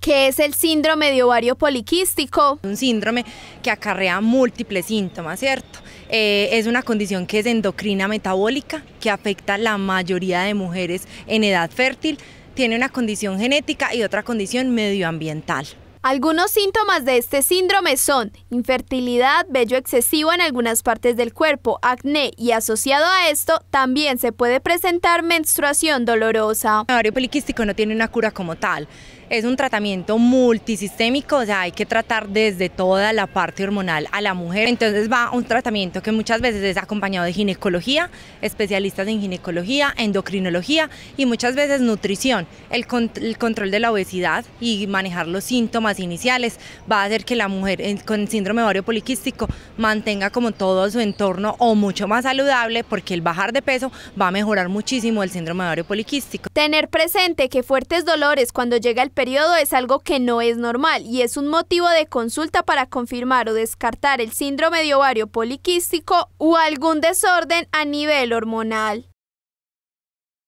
¿Qué es el síndrome de ovario poliquístico? Un síndrome que acarrea múltiples síntomas, ¿cierto? Eh, es una condición que es endocrina metabólica, que afecta a la mayoría de mujeres en edad fértil, tiene una condición genética y otra condición medioambiental. Algunos síntomas de este síndrome son infertilidad, vello excesivo en algunas partes del cuerpo, acné y asociado a esto también se puede presentar menstruación dolorosa. El ovario poliquístico no tiene una cura como tal, es un tratamiento multisistémico, o sea, hay que tratar desde toda la parte hormonal a la mujer, entonces va un tratamiento que muchas veces es acompañado de ginecología, especialistas en ginecología, endocrinología y muchas veces nutrición, el control de la obesidad y manejar los síntomas iniciales va a hacer que la mujer eh, con síndrome ovario poliquístico mantenga como todo su entorno o mucho más saludable porque el bajar de peso va a mejorar muchísimo el síndrome ovario poliquístico. Tener presente que fuertes dolores cuando llega el periodo es algo que no es normal y es un motivo de consulta para confirmar o descartar el síndrome de ovario poliquístico o algún desorden a nivel hormonal.